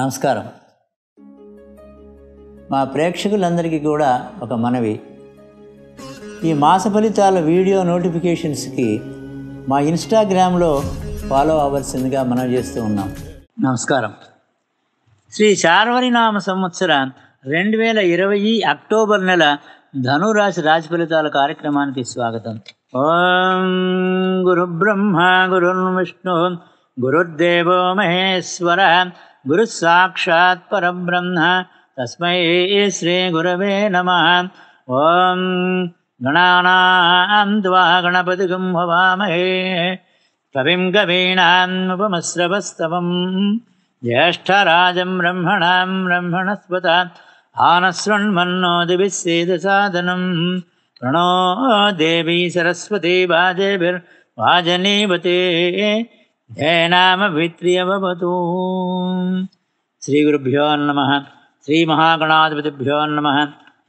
నమస్కారం మా ప్రేక్షకులందరికీ కూడా ఒక మనవి ఈ మాస ఫలితాల వీడియో నోటిఫికేషన్స్కి మా ఇన్స్టాగ్రామ్లో ఫాలో అవ్వాల్సిందిగా మనం చేస్తూ ఉన్నాం నమస్కారం శ్రీ శార్వరినామ సంవత్సరం రెండు వేల ఇరవై అక్టోబర్ నెల ధనురాశి రాశి ఫలితాల కార్యక్రమానికి స్వాగతం ఓం గురు బ్రహ్మ విష్ణు గురుర్దేవో మహేశ్వర गुरुस्साक्षात् साक्षात्परं ब्रह्म तस्मै श्रीगुरवे नमः ॐ गणानां द्वा गणपतिगं भवामहे कविं गवीणामुपमश्रवस्तवम् ज्येष्ठराजं ब्रह्मणां ब्रह्मणस्वता हानस्वृण्मन्नो दिविस्सीदसाधनं प्रणो देवी सरस्वती वाजेभिर्वाजनीवते ఏనామవిత్రియవతూ శ్రీగురుభ్యో నమ శ్రీమహాగణాధిపతిభ్యో నమ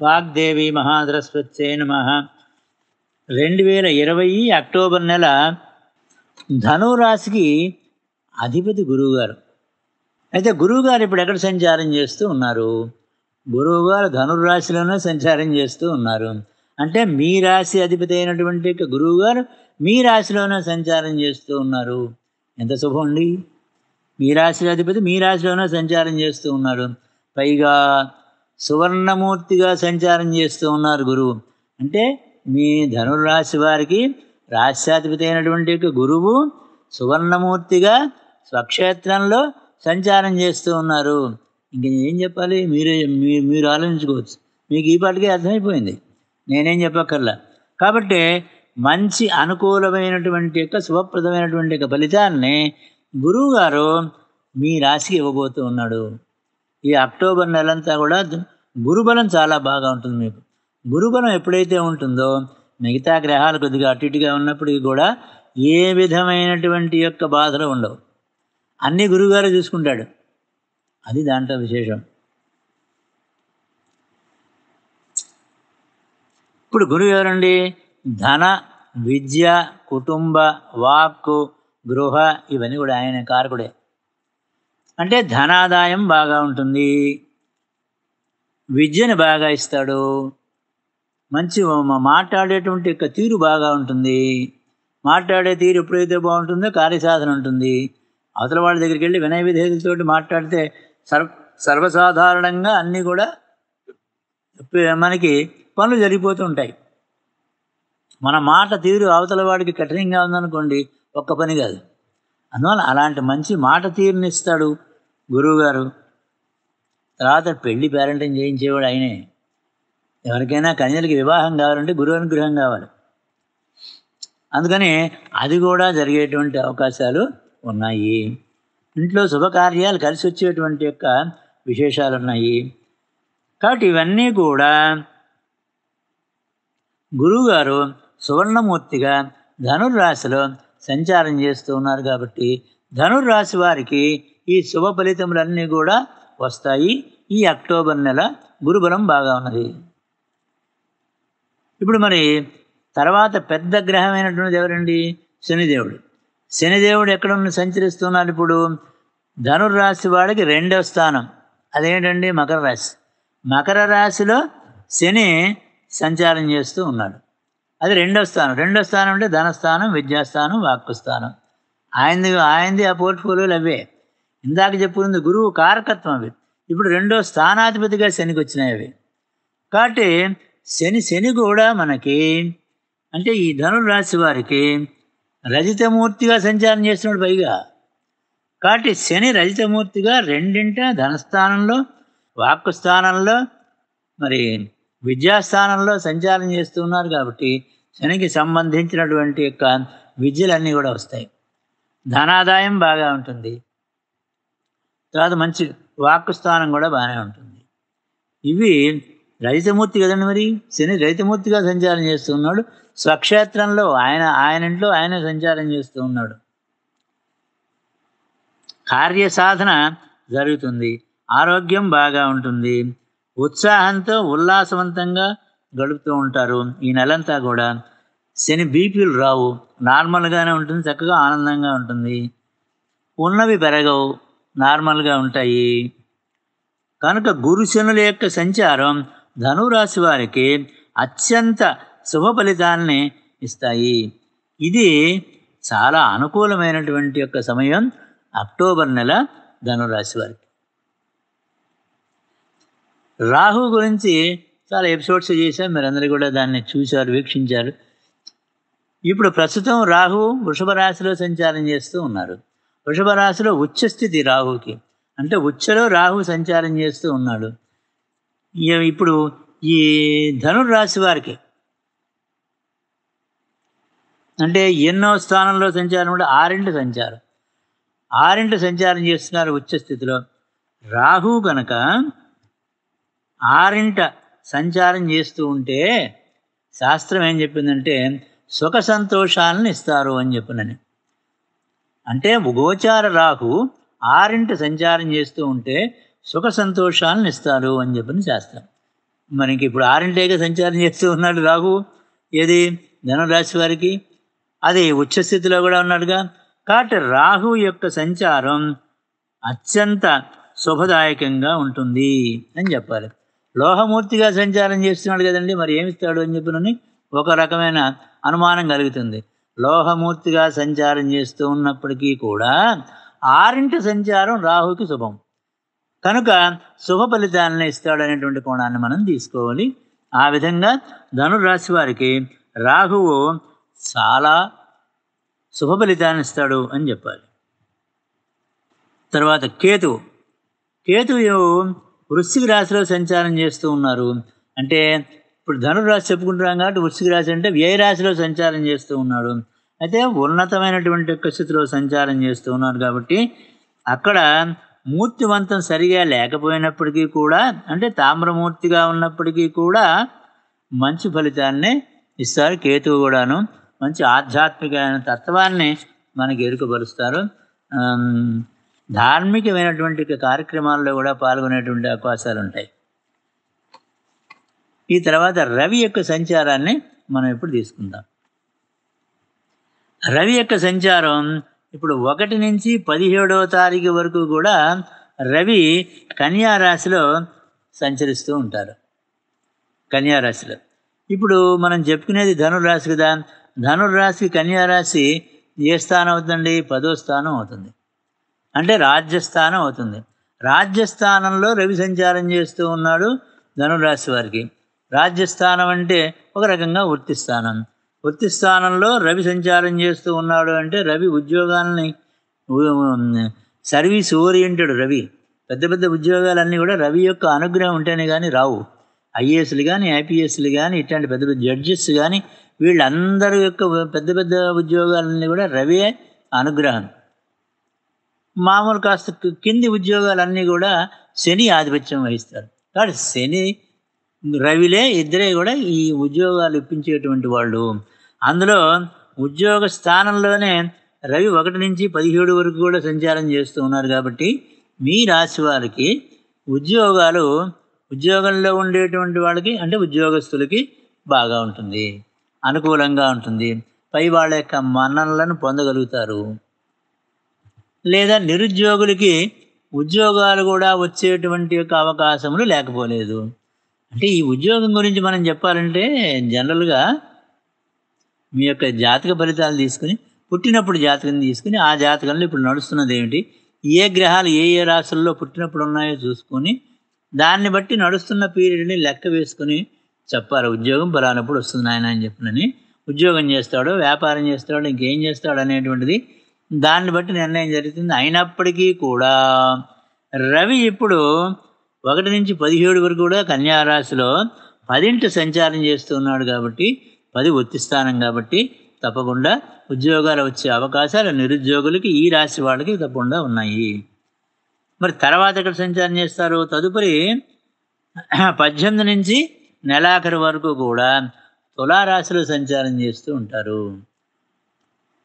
వాగ్దేవి మహాసరస్వత్యే నమ రెండు వేల ఇరవై అక్టోబర్ నెల ధనురాశికి అధిపతి గురువుగారు అయితే గురువుగారు ఇప్పుడు ఎక్కడ సంచారం చేస్తూ ఉన్నారు గురువుగారు ధనుర్రాశిలోనే సంచారం చేస్తూ ఉన్నారు అంటే మీ రాశి అధిపతి అయినటువంటి గురువుగారు మీ రాశిలోనే సంచారం చేస్తూ ఉన్నారు ఎంత శుభం అండి మీ రాశి అధిపతి మీ రాశిలోనే సంచారం చేస్తూ ఉన్నాడు పైగా సువర్ణమూర్తిగా సంచారం చేస్తూ ఉన్నారు గురువు అంటే మీ ధనుర్రాశి వారికి రాశ్యాధిపతి అయినటువంటి గురువు సువర్ణమూర్తిగా స్వక్షేత్రంలో సంచారం చేస్తూ ఉన్నారు ఇంక ఏం చెప్పాలి మీరు మీరు ఆలోచించుకోవచ్చు మీకు ఈ పాటికే అర్థమైపోయింది నేనేం చెప్పక్కర్లా కాబట్టి మంచి అనుకూలమైనటువంటి యొక్క శుభప్రదమైనటువంటి యొక్క ఫలితాన్ని గురువుగారు మీ రాశికి ఇవ్వబోతూ ఉన్నాడు ఈ అక్టోబర్ నెలంతా కూడా గురుబలం చాలా బాగా ఉంటుంది మీకు గురుబలం ఎప్పుడైతే ఉంటుందో మిగతా గ్రహాలు కొద్దిగా అటు ఇటుగా ఉన్నప్పటికీ కూడా ఏ విధమైనటువంటి యొక్క బాధలు ఉండవు అన్ని గురువుగారు చూసుకుంటాడు అది దాంట్లో విశేషం ఇప్పుడు గురువు ఎవరండి ధన విద్య కుటుంబ వాక్కు గృహ ఇవన్నీ కూడా ఆయన కారకుడే అంటే ధనాదాయం బాగా ఉంటుంది విద్యను బాగా ఇస్తాడు మంచి మాట్లాడేటువంటి యొక్క తీరు బాగా ఉంటుంది మాట్లాడే తీరు ఎప్పుడైతే బాగుంటుందో కార్యసాధన ఉంటుంది అవతల వాళ్ళ దగ్గరికి వెళ్ళి వినయ విధేయులతో మాట్లాడితే సర్వ సర్వసాధారణంగా అన్నీ కూడా మనకి పనులు జరిగిపోతూ ఉంటాయి మన మాట తీరు అవతల వాడికి కఠినంగా ఉందనుకోండి ఒక్క పని కాదు అందువల్ల అలాంటి మంచి మాట తీరునిస్తాడు గురువుగారు తర్వాత పెళ్లి పేరెంటింగ్ చేయించేవాడు ఆయనే ఎవరికైనా కన్యలకి వివాహం కావాలంటే గురువు అనుగ్రహం కావాలి అందుకని అది కూడా జరిగేటువంటి అవకాశాలు ఉన్నాయి ఇంట్లో శుభకార్యాలు కలిసి వచ్చేటువంటి యొక్క విశేషాలు ఉన్నాయి కాబట్టి ఇవన్నీ కూడా గురువుగారు సువర్ణమూర్తిగా ధనుర్రాశిలో సంచారం చేస్తూ ఉన్నారు కాబట్టి ధనుర్రాశి వారికి ఈ శుభ ఫలితములన్నీ కూడా వస్తాయి ఈ అక్టోబర్ నెల గురుబలం బాగా ఉన్నది ఇప్పుడు మరి తర్వాత పెద్ద గ్రహమైనటువంటిది ఎవరండి శనిదేవుడు శనిదేవుడు ఎక్కడ సంచరిస్తున్నారు ఇప్పుడు ధనుర్రాశి వాడికి రెండవ స్థానం అదేంటండి మకర రాశి మకర రాశిలో శని సంచారం చేస్తూ ఉన్నాడు అది రెండో స్థానం రెండో స్థానం అంటే ధనస్థానం విద్యాస్థానం వాక్కుస్థానం ఆయనది ఆయనది ఆ పోర్ట్ఫోలియోలు అవే ఇందాక చెప్పుకుంది గురువు కారకత్వం అవి ఇప్పుడు రెండో స్థానాధిపతిగా శనికి వచ్చినాయి అవి కాబట్టి శని శని కూడా మనకి అంటే ఈ ధనులు రాశి వారికి రజితమూర్తిగా సంచారం చేస్తున్నాడు పైగా కాబట్టి శని రజితమూర్తిగా రెండింట ధనస్థానంలో వాక్కు స్థానంలో మరి విద్యాస్థానంలో సంచారం చేస్తూ ఉన్నారు కాబట్టి శనికి సంబంధించినటువంటి యొక్క విద్యలన్నీ కూడా వస్తాయి ధనాదాయం బాగా ఉంటుంది తర్వాత మంచి వాక్కుస్థానం కూడా బాగానే ఉంటుంది ఇవి రైతమూర్తి కదండి మరి శని రైతమూర్తిగా సంచారం చేస్తూ ఉన్నాడు స్వక్షేత్రంలో ఆయన ఆయన ఇంట్లో ఆయన సంచారం చేస్తూ ఉన్నాడు కార్య సాధన జరుగుతుంది ఆరోగ్యం బాగా ఉంటుంది ఉత్సాహంతో ఉల్లాసవంతంగా గడుపుతూ ఉంటారు ఈ నెలంతా కూడా శని బీపీలు రావు నార్మల్గానే ఉంటుంది చక్కగా ఆనందంగా ఉంటుంది ఉన్నవి పెరగవు నార్మల్గా ఉంటాయి కనుక గురు శనుల యొక్క సంచారం ధనురాశి వారికి అత్యంత శుభ ఫలితాలని ఇస్తాయి ఇది చాలా అనుకూలమైనటువంటి యొక్క సమయం అక్టోబర్ నెల ధనురాశి వారికి రాహు గురించి చాలా ఎపిసోడ్స్ చేశాం మీరందరూ కూడా దాన్ని చూశారు వీక్షించారు ఇప్పుడు ప్రస్తుతం రాహు వృషభ రాశిలో సంచారం చేస్తూ ఉన్నారు వృషభ రాశిలో ఉచ్చస్థితి రాహుకి అంటే ఉచ్చలో రాహు సంచారం చేస్తూ ఉన్నాడు ఇప్పుడు ఈ ధనుర్రాశి వారికి అంటే ఎన్నో స్థానంలో సంచారం కూడా ఆరింటి సంచారం ఆరింటి సంచారం చేస్తున్నారు ఉచ్చస్థితిలో రాహు కనుక ఆరింట సంచారం చేస్తూ ఉంటే శాస్త్రం ఏం చెప్పిందంటే సుఖ సంతోషాలను ఇస్తారు అని చెప్పినని అంటే గోచార రాహు ఆరింట సంచారం చేస్తూ ఉంటే సుఖ సంతోషాలను ఇస్తారు అని చెప్పిన శాస్త్రం మనకి ఇప్పుడు ఆరింటేగా సంచారం చేస్తూ ఉన్నాడు రాహు ఏది ధనురాశి వారికి అది ఉచ్చస్థితిలో కూడా ఉన్నాడుగా కాబట్టి రాహు యొక్క సంచారం అత్యంత శుభదాయకంగా ఉంటుంది అని చెప్పాలి లోహమూర్తిగా సంచారం చేస్తున్నాడు కదండి మరి ఏమిస్తాడు అని చెప్పినని ఒక రకమైన అనుమానం కలుగుతుంది లోహమూర్తిగా సంచారం చేస్తూ ఉన్నప్పటికీ కూడా ఆరింటి సంచారం రాహుకి శుభం కనుక శుభ ఫలితాలను ఇస్తాడు అనేటువంటి కోణాన్ని మనం తీసుకోవాలి ఆ విధంగా ధనురాశి వారికి రాహువు చాలా శుభ ఫలితాన్ని ఇస్తాడు అని చెప్పాలి తర్వాత కేతు కేతు వృశ్చిక రాశిలో సంచారం చేస్తూ ఉన్నారు అంటే ఇప్పుడు ధనురాశి చెప్పుకుంటున్నాం కాబట్టి వృశ్చిక రాశి అంటే వ్యయ రాశిలో సంచారం చేస్తూ ఉన్నాడు అయితే ఉన్నతమైనటువంటి యొక్క స్థితిలో సంచారం చేస్తూ ఉన్నారు కాబట్టి అక్కడ మూర్తివంతం సరిగా లేకపోయినప్పటికీ కూడా అంటే తామ్రమూర్తిగా ఉన్నప్పటికీ కూడా మంచి ఫలితాన్ని ఇస్తారు కేతువు కూడాను మంచి ఆధ్యాత్మికమైన తత్వాన్ని మనకి ఎరుకపరుస్తారు ధార్మికమైనటువంటి కార్యక్రమాల్లో కూడా పాల్గొనేటువంటి అవకాశాలు ఉంటాయి ఈ తర్వాత రవి యొక్క సంచారాన్ని మనం ఇప్పుడు తీసుకుందాం రవి యొక్క సంచారం ఇప్పుడు ఒకటి నుంచి పదిహేడవ తారీఖు వరకు కూడా రవి కన్యారాశిలో సంచరిస్తూ ఉంటారు కన్యారాశిలో ఇప్పుడు మనం చెప్పుకునేది ధనుర్రాశి కదా ధనుర్రాశి కన్యారాశి ఏ స్థానం అవుతుంది పదో స్థానం అవుతుంది అంటే రాజ్యస్థానం అవుతుంది రాజ్యస్థానంలో రవి సంచారం చేస్తూ ఉన్నాడు ధనురాశి వారికి రాజ్యస్థానం అంటే ఒక రకంగా వృత్తిస్థానం వృత్తిస్థానంలో రవి సంచారం చేస్తూ ఉన్నాడు అంటే రవి ఉద్యోగాలని సర్వీస్ ఓరియంటెడ్ రవి పెద్ద పెద్ద ఉద్యోగాలన్నీ కూడా రవి యొక్క అనుగ్రహం ఉంటేనే కానీ రావు ఐఏఎస్లు కానీ ఐపీఎస్లు కానీ ఇట్లాంటి పెద్ద పెద్ద జడ్జెస్ కానీ వీళ్ళందరి యొక్క పెద్ద పెద్ద ఉద్యోగాలన్నీ కూడా రవియే అనుగ్రహం మామూలు కాస్త కింది ఉద్యోగాలన్నీ కూడా శని ఆధిపత్యం వహిస్తారు కాబట్టి శని రవిలే ఇద్దరే కూడా ఈ ఉద్యోగాలు ఇప్పించేటువంటి వాళ్ళు అందులో ఉద్యోగ స్థానంలోనే రవి ఒకటి నుంచి పదిహేడు వరకు కూడా సంచారం చేస్తూ ఉన్నారు కాబట్టి మీ రాశి వారికి ఉద్యోగాలు ఉద్యోగంలో ఉండేటువంటి వాళ్ళకి అంటే ఉద్యోగస్తులకి బాగా ఉంటుంది అనుకూలంగా ఉంటుంది పై వాళ్ళ యొక్క మన్ననలను పొందగలుగుతారు లేదా నిరుద్యోగులకి ఉద్యోగాలు కూడా వచ్చేటువంటి యొక్క అవకాశములు లేకపోలేదు అంటే ఈ ఉద్యోగం గురించి మనం చెప్పాలంటే జనరల్గా మీ యొక్క జాతక ఫలితాలు తీసుకుని పుట్టినప్పుడు జాతకం తీసుకుని ఆ జాతకంలో ఇప్పుడు నడుస్తున్నది ఏమిటి ఏ గ్రహాలు ఏ ఏ రాశుల్లో పుట్టినప్పుడు ఉన్నాయో చూసుకొని దాన్ని బట్టి నడుస్తున్న పీరియడ్ని లెక్క వేసుకొని చెప్పారు ఉద్యోగం బలానప్పుడు వస్తుంది ఆయన అని చెప్పినని ఉద్యోగం చేస్తాడో వ్యాపారం చేస్తాడో ఇంకేం చేస్తాడు అనేటువంటిది దాన్ని బట్టి నిర్ణయం జరుగుతుంది అయినప్పటికీ కూడా రవి ఇప్పుడు ఒకటి నుంచి పదిహేడు వరకు కూడా కన్యారాశిలో పదింటి సంచారం చేస్తున్నాడు కాబట్టి పది స్థానం కాబట్టి తప్పకుండా ఉద్యోగాలు వచ్చే అవకాశాలు నిరుద్యోగులకి ఈ రాశి వాళ్ళకి తప్పకుండా ఉన్నాయి మరి తర్వాత ఇక్కడ సంచారం చేస్తారు తదుపరి పద్దెనిమిది నుంచి నెలాఖరు వరకు కూడా తులారాశిలో సంచారం చేస్తూ ఉంటారు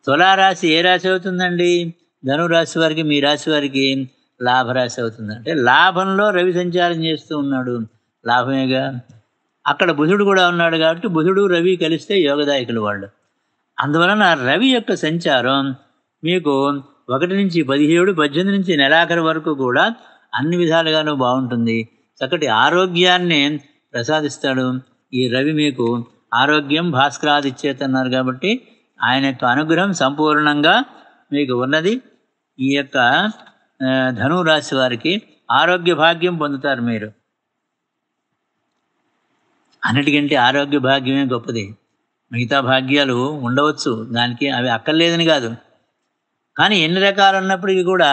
తులారాశి ఏ రాశి అవుతుందండి ధనురాశి వారికి మీ రాశి వారికి లాభరాశి అవుతుంది అంటే లాభంలో రవి సంచారం చేస్తూ ఉన్నాడు లాభమేగా అక్కడ బుధుడు కూడా ఉన్నాడు కాబట్టి బుధుడు రవి కలిస్తే యోగదాయకులు వాళ్ళు అందువలన రవి యొక్క సంచారం మీకు ఒకటి నుంచి పదిహేడు పద్దెనిమిది నుంచి నెలాఖరు వరకు కూడా అన్ని విధాలుగానూ బాగుంటుంది చక్కటి ఆరోగ్యాన్ని ప్రసాదిస్తాడు ఈ రవి మీకు ఆరోగ్యం భాస్కరాదిచ్చేతన్నారు కాబట్టి ఆయన యొక్క అనుగ్రహం సంపూర్ణంగా మీకు ఉన్నది ఈ యొక్క ధనురాశి వారికి ఆరోగ్య భాగ్యం పొందుతారు మీరు అన్నిటికంటే ఆరోగ్య భాగ్యమే గొప్పది మిగతా భాగ్యాలు ఉండవచ్చు దానికి అవి అక్కర్లేదని కాదు కానీ ఎన్ని రకాలు ఉన్నప్పటికీ కూడా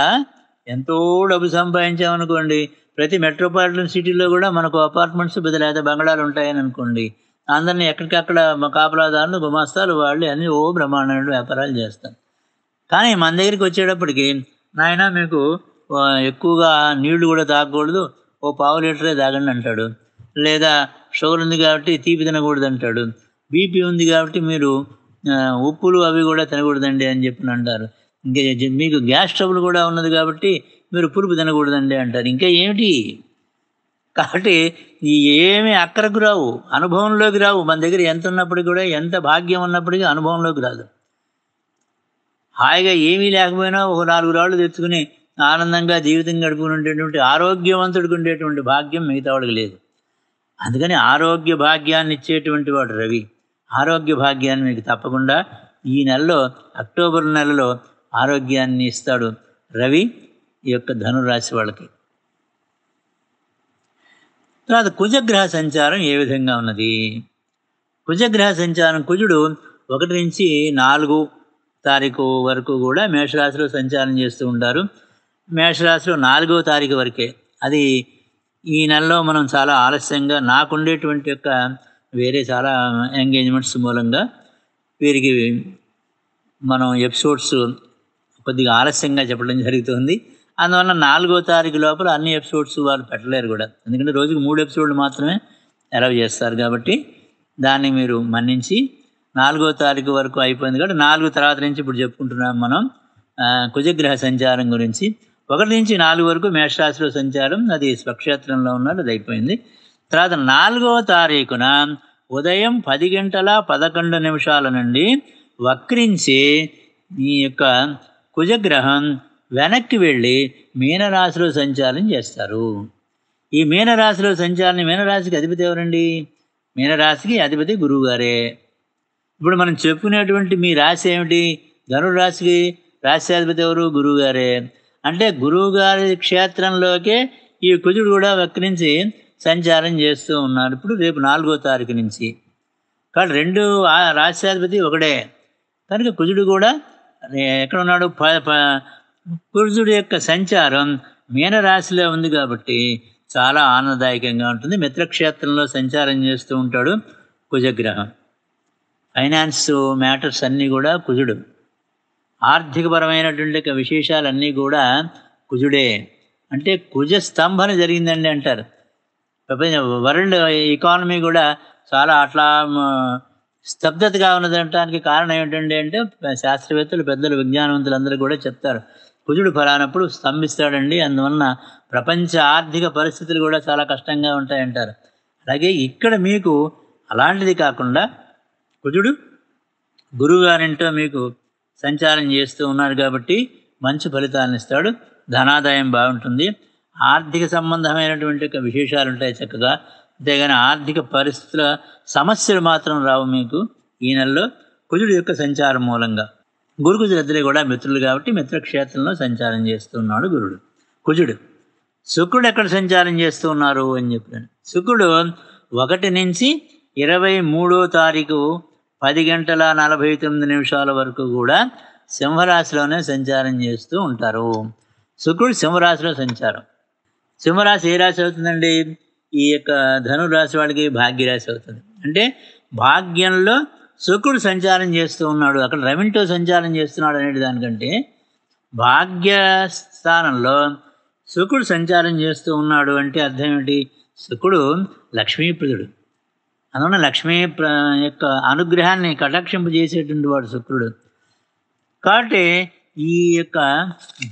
ఎంతో డబ్బు సంపాదించామనుకోండి ప్రతి మెట్రోపాలిటన్ సిటీలో కూడా మనకు అపార్ట్మెంట్స్ లేదా బంగళాలు ఉంటాయని అనుకోండి అందరినీ ఎక్కడికక్కడ కాపలాదారులు గుమాస్తాలు వాళ్ళు అన్ని ఓ బ్రహ్మాండమైన వ్యాపారాలు చేస్తారు కానీ మన దగ్గరికి వచ్చేటప్పటికి నాయన మీకు ఎక్కువగా నీళ్లు కూడా తాగకూడదు ఓ పావు లీటరే తాగండి అంటాడు లేదా షుగర్ ఉంది కాబట్టి తీపి తినకూడదు అంటాడు బీపీ ఉంది కాబట్టి మీరు ఉప్పులు అవి కూడా తినకూడదండి అని చెప్పి అంటారు ఇంకా మీకు గ్యాస్ ట్రబుల్ కూడా ఉన్నది కాబట్టి మీరు పులుపు తినకూడదండి అంటారు ఇంకా ఏమిటి కాబట్టి ఏమి అక్కడికి రావు అనుభవంలోకి రావు మన దగ్గర ఎంత ఉన్నప్పటికీ కూడా ఎంత భాగ్యం ఉన్నప్పటికీ అనుభవంలోకి రాదు హాయిగా ఏమీ లేకపోయినా ఒక నాలుగు రాళ్ళు తెచ్చుకుని ఆనందంగా జీవితం గడుపుకునేటటువంటి ఆరోగ్యవంతుడికి ఉండేటువంటి భాగ్యం మిగతా వాడికి లేదు అందుకని ఆరోగ్య భాగ్యాన్ని ఇచ్చేటువంటి వాడు రవి ఆరోగ్య భాగ్యాన్ని మీకు తప్పకుండా ఈ నెలలో అక్టోబర్ నెలలో ఆరోగ్యాన్ని ఇస్తాడు రవి ఈ యొక్క ధనురాశి వాళ్ళకి తర్వాత కుజగ్రహ సంచారం ఏ విధంగా ఉన్నది కుజగ్రహ సంచారం కుజుడు ఒకటి నుంచి నాలుగు తారీఖు వరకు కూడా మేషరాశిలో సంచారం చేస్తూ ఉంటారు మేషరాశిలో నాలుగో తారీఖు వరకే అది ఈ నెలలో మనం చాలా ఆలస్యంగా నాకుండేటువంటి యొక్క వేరే చాలా ఎంగేజ్మెంట్స్ మూలంగా వీరికి మనం ఎపిసోడ్స్ కొద్దిగా ఆలస్యంగా చెప్పడం జరుగుతుంది అందువల్ల నాలుగో తారీఖు లోపల అన్ని ఎపిసోడ్స్ వాళ్ళు పెట్టలేరు కూడా ఎందుకంటే రోజుకి మూడు ఎపిసోడ్లు మాత్రమే అలౌ చేస్తారు కాబట్టి దాన్ని మీరు మన్నించి నాలుగో తారీఖు వరకు అయిపోయింది కాబట్టి నాలుగు తర్వాత నుంచి ఇప్పుడు చెప్పుకుంటున్నాం మనం కుజగ్రహ సంచారం గురించి ఒకటి నుంచి నాలుగు వరకు మేషరాశిలో సంచారం అది స్వక్షేత్రంలో ఉన్నాడు అది అయిపోయింది తర్వాత నాలుగో తారీఖున ఉదయం పది గంటల పదకొండు నిమిషాల నుండి వక్రించి ఈ యొక్క కుజగ్రహం వెనక్కి వెళ్ళి మీనరాశిలో సంచారం చేస్తారు ఈ మీనరాశిలో సంచారం మీనరాశికి అధిపతి ఎవరండి మీనరాశికి అధిపతి గురువుగారే ఇప్పుడు మనం చెప్పుకునేటువంటి మీ రాశి ఏమిటి ధనురాశికి రాశ్యాధిపతి ఎవరు గురువుగారే అంటే గురువుగారి క్షేత్రంలోకే ఈ కుజుడు కూడా వక్రించి సంచారం చేస్తూ ఉన్నారు ఇప్పుడు రేపు నాలుగో తారీఖు నుంచి కాబట్టి రెండు రాశ్యాధిపతి ఒకటే కనుక కుజుడు కూడా ఎక్కడ ఉన్నాడు పురుషుడు యొక్క సంచారం మీనరాశిలో ఉంది కాబట్టి చాలా ఆనందదాయకంగా ఉంటుంది మిత్రక్షేత్రంలో సంచారం చేస్తూ ఉంటాడు కుజగ్రహం ఫైనాన్స్ మ్యాటర్స్ అన్నీ కూడా కుజుడు ఆర్థికపరమైనటువంటి విశేషాలన్నీ కూడా కుజుడే అంటే కుజ స్తంభన జరిగిందండి అంటారు ప్రపంచ వరల్డ్ ఎకానమీ కూడా చాలా అట్లా స్తబ్దతగా ఉన్నదంటానికి కారణం ఏమిటండి అంటే శాస్త్రవేత్తలు పెద్దలు విజ్ఞానవంతులు అందరూ కూడా చెప్తారు కుజుడు ఫలానప్పుడు స్తంభిస్తాడండి అందువలన ప్రపంచ ఆర్థిక పరిస్థితులు కూడా చాలా కష్టంగా ఉంటాయంటారు అలాగే ఇక్కడ మీకు అలాంటిది కాకుండా కుజుడు గురువుగారింటో మీకు సంచారం చేస్తూ ఉన్నారు కాబట్టి మంచి ఫలితాలను ఇస్తాడు ధనాదాయం బాగుంటుంది ఆర్థిక సంబంధమైనటువంటి విశేషాలు ఉంటాయి చక్కగా అంతేగాని ఆర్థిక పరిస్థితుల సమస్యలు మాత్రం రావు మీకు ఈ నెలలో కుజుడు యొక్క సంచారం మూలంగా గురుకుజులిద్దరి కూడా మిత్రులు కాబట్టి మిత్రక్షేత్రంలో సంచారం చేస్తున్నాడు గురుడు కుజుడు శుక్రుడు ఎక్కడ సంచారం చేస్తూ ఉన్నారు అని చెప్పాను శుక్రుడు ఒకటి నుంచి ఇరవై మూడో తారీఖు పది గంటల నలభై తొమ్మిది నిమిషాల వరకు కూడా సింహరాశిలోనే సంచారం చేస్తూ ఉంటారు శుక్రుడు సింహరాశిలో సంచారం సింహరాశి ఏ రాశి అవుతుందండి ఈ యొక్క ధనురాశి వాళ్ళకి భాగ్యరాశి అవుతుంది అంటే భాగ్యంలో శుక్రుడు సంచారం చేస్తూ ఉన్నాడు అక్కడ రవింటో సంచారం చేస్తున్నాడు అనేది దానికంటే భాగ్యస్థానంలో శుక్రుడు సంచారం చేస్తూ ఉన్నాడు అంటే అర్థం ఏమిటి శుక్రుడు లక్ష్మీప్రదుడు అందువల్ల లక్ష్మీ యొక్క అనుగ్రహాన్ని చేసేటువంటి వాడు శుక్రుడు కాబట్టి ఈ యొక్క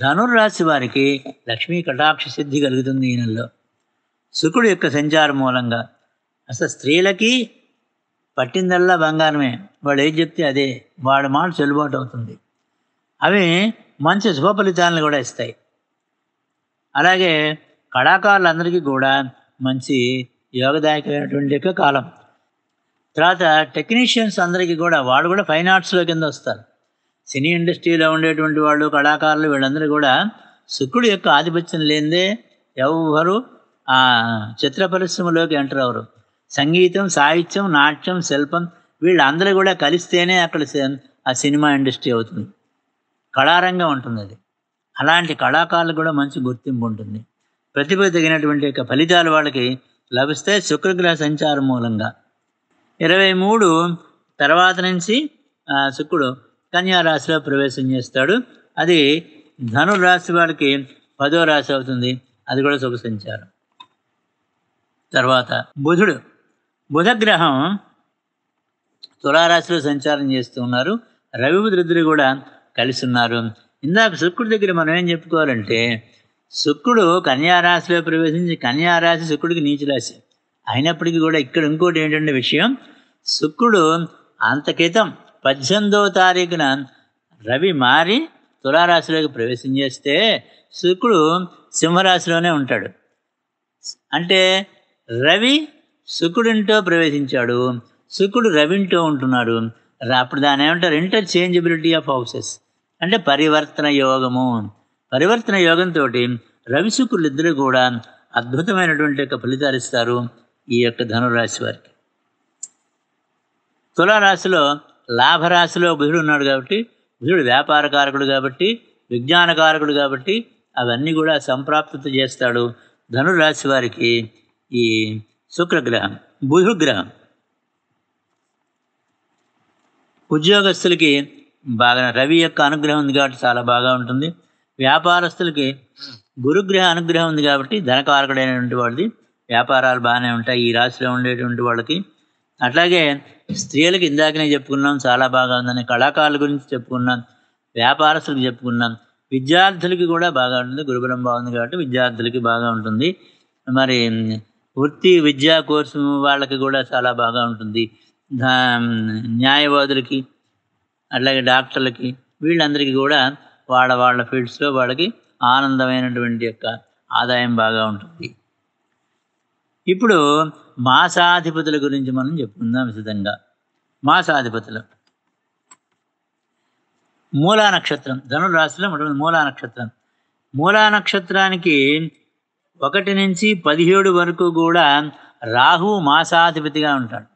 ధనుర్రాశి వారికి లక్ష్మీ కటాక్ష సిద్ధి కలుగుతుంది ఈ నెలలో శుక్రుడు యొక్క సంచారం మూలంగా అసలు స్త్రీలకి పట్టిందల్లా బంగారమే వాడు ఏం చెప్తే అదే వాడి మాట చెల్లుబాటు అవుతుంది అవి మంచి శుభ ఫలితాలను కూడా ఇస్తాయి అలాగే కళాకారులందరికీ కూడా మంచి యోగదాయకమైనటువంటి యొక్క కాలం తర్వాత టెక్నీషియన్స్ అందరికీ కూడా వాడు కూడా ఫైన్ ఆర్ట్స్లో కింద వస్తారు సినీ ఇండస్ట్రీలో ఉండేటువంటి వాళ్ళు కళాకారులు వీళ్ళందరూ కూడా శుక్రుడు యొక్క ఆధిపత్యం లేనిదే ఎవరు ఆ చిత్ర పరిశ్రమలోకి ఎంటర్ అవరు సంగీతం సాహిత్యం నాట్యం శిల్పం వీళ్ళందరూ కూడా కలిస్తేనే అక్కడ ఆ సినిమా ఇండస్ట్రీ అవుతుంది కళారంగం ఉంటుంది అది అలాంటి కళాకారులు కూడా మంచి గుర్తింపు ఉంటుంది ప్రతిభ తగినటువంటి యొక్క ఫలితాలు వాళ్ళకి లభిస్తే శుక్రగ్రహ సంచారం మూలంగా ఇరవై మూడు తర్వాత నుంచి శుక్రుడు కన్యారాశిలో ప్రవేశం చేస్తాడు అది ధను రాశి వాళ్ళకి పదో రాశి అవుతుంది అది కూడా శుభ సంచారం తర్వాత బుధుడు బుధగ్రహం తులారాశిలో సంచారం చేస్తూ ఉన్నారు రవి బుధులు కూడా కలిసి ఉన్నారు ఇందాక శుక్రుడి దగ్గర మనం ఏం చెప్పుకోవాలంటే శుక్రుడు కన్యారాశిలో ప్రవేశించి కన్యారాశి శుక్రుడికి నీచరాశి అయినప్పటికీ కూడా ఇక్కడ ఇంకోటి ఏంటంటే విషయం శుక్రుడు అంత క్రితం పద్దెనిమిదవ తారీఖున రవి మారి తులారాశిలోకి ప్రవేశం చేస్తే శుక్రుడు సింహరాశిలోనే ఉంటాడు అంటే రవి శుకుడింటో ప్రవేశించాడు శుకుడు రవింటో ఉంటున్నాడు అప్పుడు దాని ఏమంటారు ఇంటర్చేంజబిలిటీ ఆఫ్ హౌసెస్ అంటే పరివర్తన యోగము పరివర్తన యోగంతో రవి శుకులిద్దరూ కూడా అద్భుతమైనటువంటి యొక్క ఫలితాలు ఇస్తారు ఈ యొక్క ధనురాశి వారికి తులారాశిలో లాభరాశిలో బుధుడు ఉన్నాడు కాబట్టి బుధుడు వ్యాపార కారకుడు కాబట్టి విజ్ఞాన కారకుడు కాబట్టి అవన్నీ కూడా సంప్రాప్తత చేస్తాడు ధనురాశి వారికి ఈ శుక్రగ్రహం బుధుగ్రహం ఉద్యోగస్తులకి బాగా రవి యొక్క అనుగ్రహం ఉంది కాబట్టి చాలా బాగా ఉంటుంది వ్యాపారస్తులకి గురుగ్రహ అనుగ్రహం ఉంది కాబట్టి ధనకారకుడైనటువంటి వాళ్ళది వ్యాపారాలు బాగానే ఉంటాయి ఈ రాశిలో ఉండేటువంటి వాళ్ళకి అట్లాగే స్త్రీలకు ఇందాకనే చెప్పుకున్నాం చాలా బాగా ఉందని కళాకారుల గురించి చెప్పుకున్నాం వ్యాపారస్తులకు చెప్పుకున్నాం విద్యార్థులకి కూడా బాగా ఉంటుంది గురుబలం బాగుంది కాబట్టి విద్యార్థులకి బాగా ఉంటుంది మరి వృత్తి విద్యా కోర్సు వాళ్ళకి కూడా చాలా బాగా ఉంటుంది న్యాయవాదులకి అట్లాగే డాక్టర్లకి వీళ్ళందరికీ కూడా వాళ్ళ వాళ్ళ ఫీల్డ్స్లో వాళ్ళకి ఆనందమైనటువంటి యొక్క ఆదాయం బాగా ఉంటుంది ఇప్పుడు మాసాధిపతుల గురించి మనం చెప్పుకుందాం విధంగా మాసాధిపతులు మూలా నక్షత్రం ధనురాశిలో మూలా నక్షత్రం మూలా నక్షత్రానికి ఒకటి నుంచి పదిహేడు వరకు కూడా రాహు మాసాధిపతిగా ఉంటాడు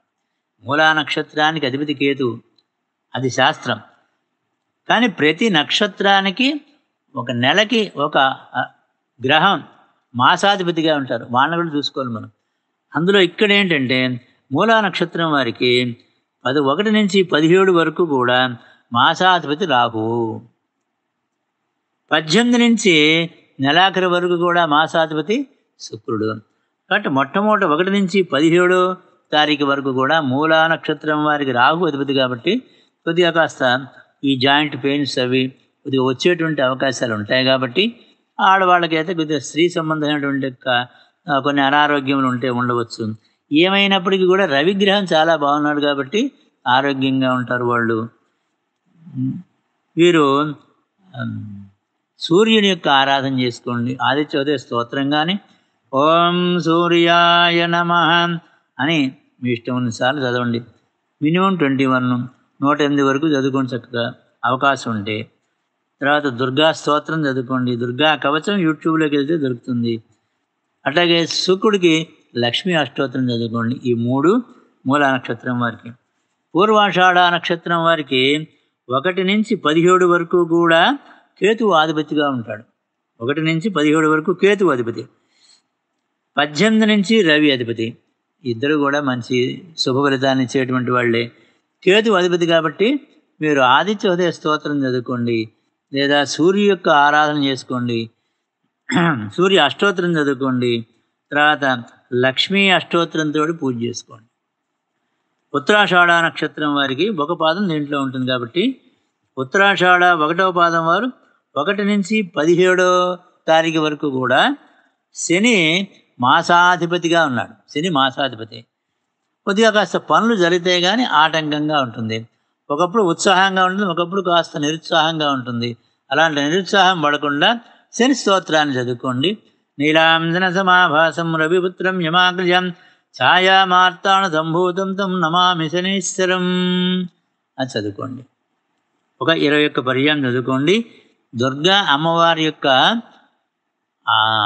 మూలా నక్షత్రానికి అధిపతి కేతు అది శాస్త్రం కానీ ప్రతి నక్షత్రానికి ఒక నెలకి ఒక గ్రహం మాసాధిపతిగా ఉంటారు వాళ్ళని కూడా చూసుకోవాలి మనం అందులో ఇక్కడ ఏంటంటే మూలా నక్షత్రం వారికి పది ఒకటి నుంచి పదిహేడు వరకు కూడా మాసాధిపతి రాహు పద్దెనిమిది నుంచి నెలాఖరి వరకు కూడా మాసాధిపతి శుక్రుడు కాబట్టి మొట్టమొదటి ఒకటి నుంచి పదిహేడో తారీఖు వరకు కూడా మూలా నక్షత్రం వారికి రాహు అధిపతి కాబట్టి కొద్దిగా కాస్త ఈ జాయింట్ పెయిన్స్ అవి కొద్దిగా వచ్చేటువంటి అవకాశాలు ఉంటాయి కాబట్టి ఆడవాళ్ళకైతే కొద్దిగా స్త్రీ సంబంధమైనటువంటి కొన్ని అనారోగ్యములు ఉంటే ఉండవచ్చు ఏమైనప్పటికీ కూడా రవిగ్రహం చాలా బాగున్నాడు కాబట్టి ఆరోగ్యంగా ఉంటారు వాళ్ళు వీరు సూర్యుని యొక్క ఆరాధన చేసుకోండి ఆదిత్య ఉదయ స్తోత్రం కానీ ఓం సూర్యాయ నమ అని మీ ఇష్టం ఉన్నసార్లు చదవండి మినిమం ట్వంటీ వన్ నూట ఎనిమిది వరకు చదువుకొని చక్కగా అవకాశం ఉంటే తర్వాత దుర్గా స్తోత్రం చదువుకోండి దుర్గా కవచం యూట్యూబ్లోకి వెళ్తే దొరుకుతుంది అట్లాగే శుక్రుడికి లక్ష్మీ అష్టోత్రం చదువుకోండి ఈ మూడు మూల నక్షత్రం వారికి పూర్వాషాఢ నక్షత్రం వారికి ఒకటి నుంచి పదిహేడు వరకు కూడా కేతు ఆధిపతిగా ఉంటాడు ఒకటి నుంచి పదిహేడు వరకు కేతు అధిపతి పద్దెనిమిది నుంచి రవి అధిపతి ఇద్దరు కూడా మంచి శుభ ఫలితాన్ని ఇచ్చేటువంటి వాళ్ళే కేతు అధిపతి కాబట్టి మీరు ఆదిత్య హృదయ స్తోత్రం చదువుకోండి లేదా సూర్య యొక్క ఆరాధన చేసుకోండి సూర్య అష్టోత్తరం చదువుకోండి తర్వాత లక్ష్మీ అష్టోత్తరంతో పూజ చేసుకోండి ఉత్తరాషాఢ నక్షత్రం వారికి ఒక పాదం దీంట్లో ఉంటుంది కాబట్టి ఉత్తరాషాఢ ఒకటవ పాదం వారు ఒకటి నుంచి పదిహేడో తారీఖు వరకు కూడా శని మాసాధిపతిగా ఉన్నాడు శని మాసాధిపతి కొద్దిగా కాస్త పనులు జరిగితే కానీ ఆటంకంగా ఉంటుంది ఒకప్పుడు ఉత్సాహంగా ఉంటుంది ఒకప్పుడు కాస్త నిరుత్సాహంగా ఉంటుంది అలాంటి నిరుత్సాహం పడకుండా శని స్తోత్రాన్ని చదువుకోండి నీలాంజన సమాభాసం రవిపుత్రం యమాగ్రజం ఛాయామార్తాణ సంభూతం తం నమామి శనీశ్వరం అని చదువుకోండి ఒక ఇరవై ఒక్క పర్యాయం చదువుకోండి దుర్గా అమ్మవారి యొక్క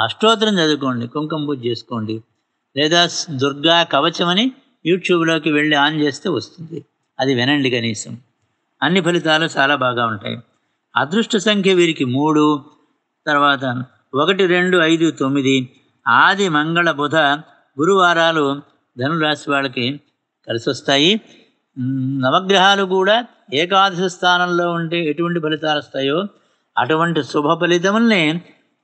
అష్టోత్తరం చదువుకోండి కుంకుమ పూజ చేసుకోండి లేదా దుర్గా కవచం అని యూట్యూబ్లోకి వెళ్ళి ఆన్ చేస్తే వస్తుంది అది వినండి కనీసం అన్ని ఫలితాలు చాలా బాగా ఉంటాయి అదృష్ట సంఖ్య వీరికి మూడు తర్వాత ఒకటి రెండు ఐదు తొమ్మిది ఆది మంగళ బుధ గురువారాలు ధనురాశి వాళ్ళకి కలిసి వస్తాయి నవగ్రహాలు కూడా ఏకాదశి స్థానంలో ఉంటే ఎటువంటి ఫలితాలు వస్తాయో అటువంటి శుభ ఫలితములనే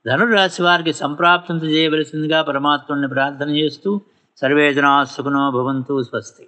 ధనురాశి వారికి సంప్రాప్తం చేయవలసిందిగా పరమాత్ముని ప్రార్థన చేస్తూ సర్వేజనా సుఖనో భవంతు స్వస్తి